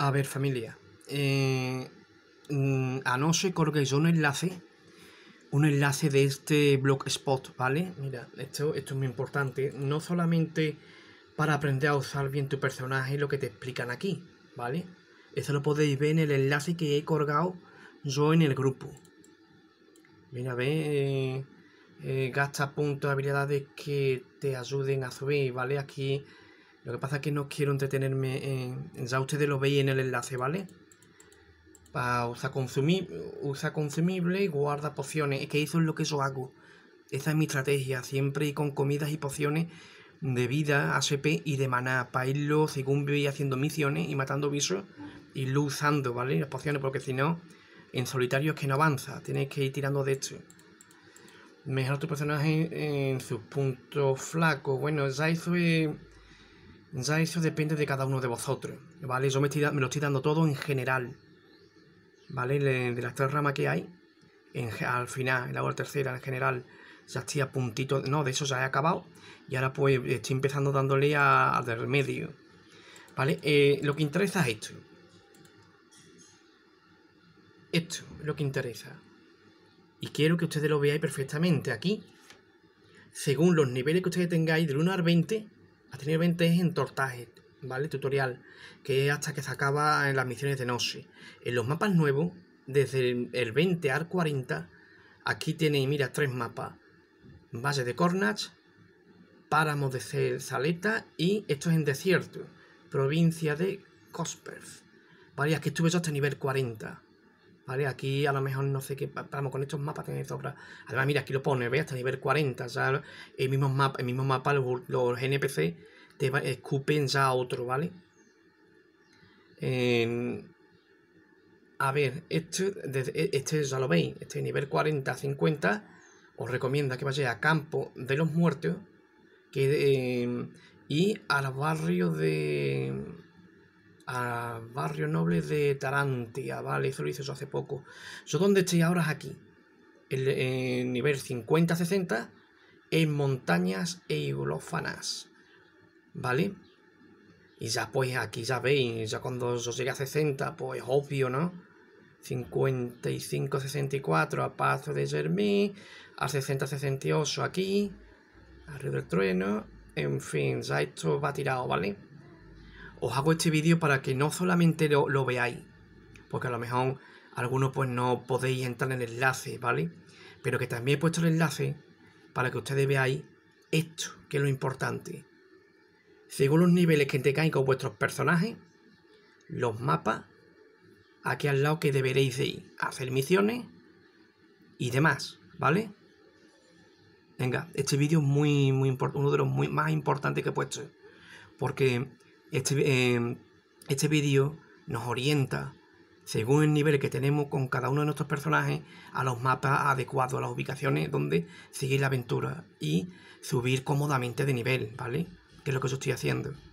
A ver, familia. a Eh, mm, anoche yo un enlace. Un enlace de este blogspot, ¿vale? Mira, esto, es muy importante. No solamente para aprender a usar bien tu personaje, lo que te explican aquí, ¿vale? Eso lo podéis ver en el enlace que he colgado yo en el grupo. Mira, ve. Eh, eh gasta puntos, habilidades que te ayuden a subir, ¿vale? Aquí lo que pasa es que no quiero entretenerme en... Ya ustedes lo veis en el enlace, ¿vale? Para usar, usa consumible y guarda pociones. Es que eso es lo que yo hago. Esa es mi estrategia. Siempre ir con comidas y pociones de vida, ACP y de maná. Para irlo, según y haciendo misiones y matando visos. Y usando, ¿vale? Las pociones, porque si no, en solitario es que no avanza. Tienes que ir tirando de esto. Mejor tu personaje en, en sus puntos flacos. Bueno, ya eso ya eso depende de cada uno de vosotros, ¿vale? Yo me, estoy, lo estoy dando todo en general, ¿vale? De las tres ramas que hay, al final, en la tercera, en general, ya estoy a puntito, no, de eso ya he acabado, y ahora pues estoy empezando dándole a, a del medio, ¿vale? Eh, lo que interesa es esto. Esto es lo que interesa. Y quiero que ustedes lo veáis perfectamente aquí. Según los niveles que ustedes tengáis, del 1 al 20, 20 es en Tortaje, ¿vale? Tutorial, que es hasta que se acaba en las misiones de noche. En los mapas nuevos, desde el 20 al 40, aquí tenéis, mira, tres mapas. Valle de Cornach, Páramo de Zaleta y esto es en desierto, provincia de Cosper. Vale, aquí estuve yo hasta nivel 40. ¿vale? Aquí a lo mejor no sé qué, vamos, con estos mapas tenéis sobra. Además, mira, aquí lo pone, ve Hasta nivel 40, ya el mismo mapa, el mismo mapa los, los NPC te escupen ya a otro, ¿vale? a ver, este, e, este, ya lo veis, este nivel 40-50 os recomienda que vayáis a Campo de los Muertos que, eh, y al barrio de a Barrio Noble de Tarantia, ¿vale? Eso lo hice eso hace poco. Yo donde estoy ahora es aquí, en, nivel 50-60, en montañas e iglófanas ¿vale? Y ya pues aquí ya veis, ya cuando yo llegue a 60, pues obvio, ¿no? 55-64 a paso de Jermí, a 60-68 aquí, Arriba del Trueno, en fin, ya esto va tirado, ¿vale? os hago este vídeo para que no solamente lo, veáis, porque a lo mejor algunos pues no podéis entrar en el enlace, ¿vale? Pero que también he puesto el enlace para que ustedes veáis esto, que es lo importante. Según los niveles que tengáis con vuestros personajes, los mapas, aquí al lado que deberéis de hacer misiones y demás, ¿vale? Venga, este vídeo es muy, muy uno de los muy, más importantes que he puesto, porque este, em, este vídeo nos orienta, según el nivel que tenemos con cada uno de nuestros personajes, a los mapas adecuados, a las ubicaciones donde seguir la aventura y subir cómodamente de nivel, ¿vale? Que es lo que yo estoy haciendo.